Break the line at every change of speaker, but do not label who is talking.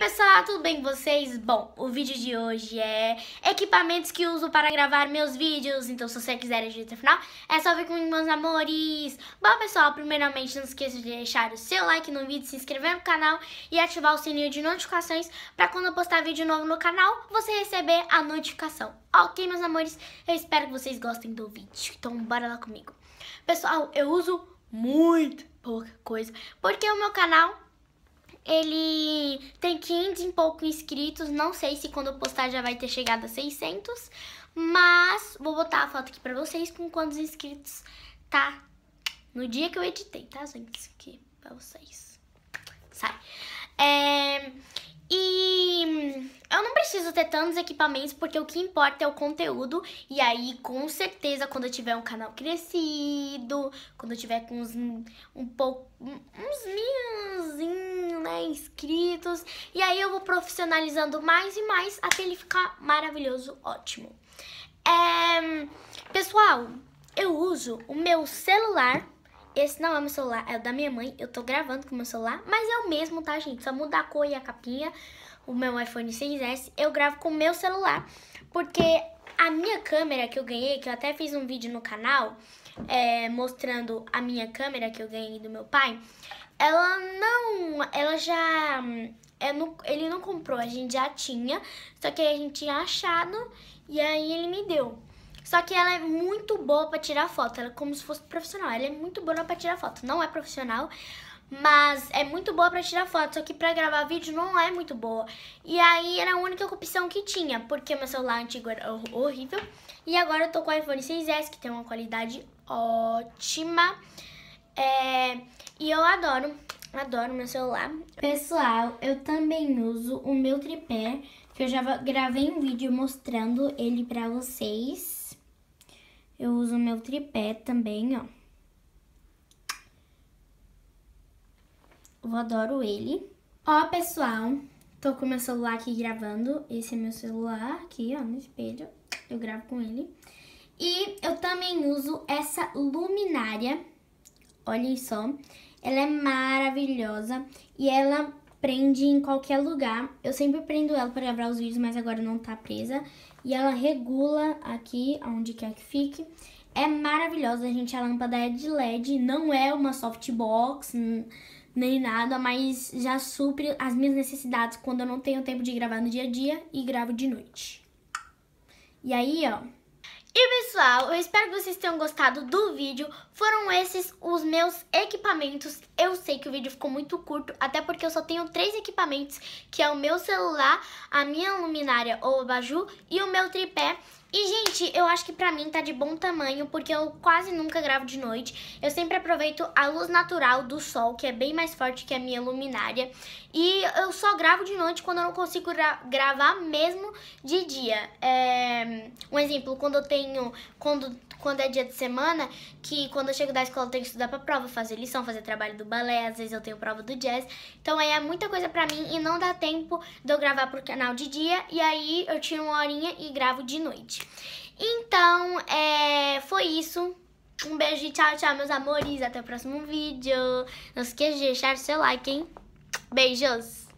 pessoal, tudo bem com vocês? Bom, o vídeo de hoje é equipamentos que uso para gravar meus vídeos, então se você quiser assistir até o final, é só ver comigo, meus amores! Bom pessoal, primeiramente não esqueça de deixar o seu like no vídeo, se inscrever no canal e ativar o sininho de notificações para quando eu postar vídeo novo no canal, você receber a notificação. Ok, meus amores? Eu espero que vocês gostem do vídeo, então bora lá comigo. Pessoal, eu uso muito pouca coisa, porque o meu canal ele tem 500 e pouco inscritos, não sei se quando eu postar já vai ter chegado a 600, mas vou botar a foto aqui pra vocês com quantos inscritos tá no dia que eu editei, tá, gente? Isso aqui pra vocês. Sai. É... E eu não preciso ter tantos equipamentos, porque o que importa é o conteúdo. E aí, com certeza, quando eu tiver um canal crescido, quando eu tiver com uns, um pouco, uns mil, inscritos. E aí eu vou profissionalizando mais e mais até ele ficar maravilhoso, ótimo. É... Pessoal, eu uso o meu celular. Esse não é meu celular, é o da minha mãe. Eu tô gravando com o meu celular, mas é o mesmo, tá, gente? Só muda a cor e a capinha. O meu iPhone 6S, eu gravo com o meu celular. Porque a minha câmera que eu ganhei, que eu até fiz um vídeo no canal, é, mostrando a minha câmera que eu ganhei do meu pai, ela não, ela já, é no, ele não comprou, a gente já tinha, só que a gente tinha achado e aí ele me deu. Só que ela é muito boa para tirar foto, ela é como se fosse profissional, ela é muito boa para tirar foto, não é profissional, mas é muito boa para tirar foto, só que para gravar vídeo não é muito boa. E aí era a única opção que tinha, porque meu celular antigo era horrível. E agora eu tô com o iPhone 6S, que tem uma qualidade ótima. É, e eu adoro, adoro meu celular. Pessoal, eu também uso o meu tripé, que eu já gravei um vídeo mostrando ele pra vocês. Eu uso o meu tripé também, ó. Eu adoro ele. Ó, pessoal, tô com meu celular aqui gravando. Esse é meu celular aqui, ó, no espelho. Eu gravo com ele. E eu também uso essa luminária. Olhem só. Ela é maravilhosa e ela prende em qualquer lugar. Eu sempre prendo ela para gravar os vídeos, mas agora não tá presa. E ela regula aqui, onde quer que fique. É maravilhosa, gente. A lâmpada é de LED, não é uma softbox, hum, nem nada, mas já supre as minhas necessidades quando eu não tenho tempo de gravar no dia a dia e gravo de noite. E aí, ó. E pessoal, eu espero que vocês tenham gostado do vídeo. Foram esses os meus equipamentos eu sei que o vídeo ficou muito curto, até porque eu só tenho três equipamentos, que é o meu celular, a minha luminária ou abajur e o meu tripé. E, gente, eu acho que pra mim tá de bom tamanho, porque eu quase nunca gravo de noite. Eu sempre aproveito a luz natural do sol, que é bem mais forte que a minha luminária. E eu só gravo de noite quando eu não consigo gra gravar mesmo de dia. É... Um exemplo, quando eu tenho... Quando, quando é dia de semana, que quando eu chego da escola eu tenho que estudar pra prova, fazer lição, fazer trabalho do balé, às vezes eu tenho prova do jazz. Então aí é muita coisa pra mim e não dá tempo de eu gravar pro canal de dia. E aí eu tiro uma horinha e gravo de noite. Então, é, foi isso. Um beijo e tchau, tchau, meus amores. Até o próximo vídeo. Não esqueça de deixar o seu like, hein? Beijos!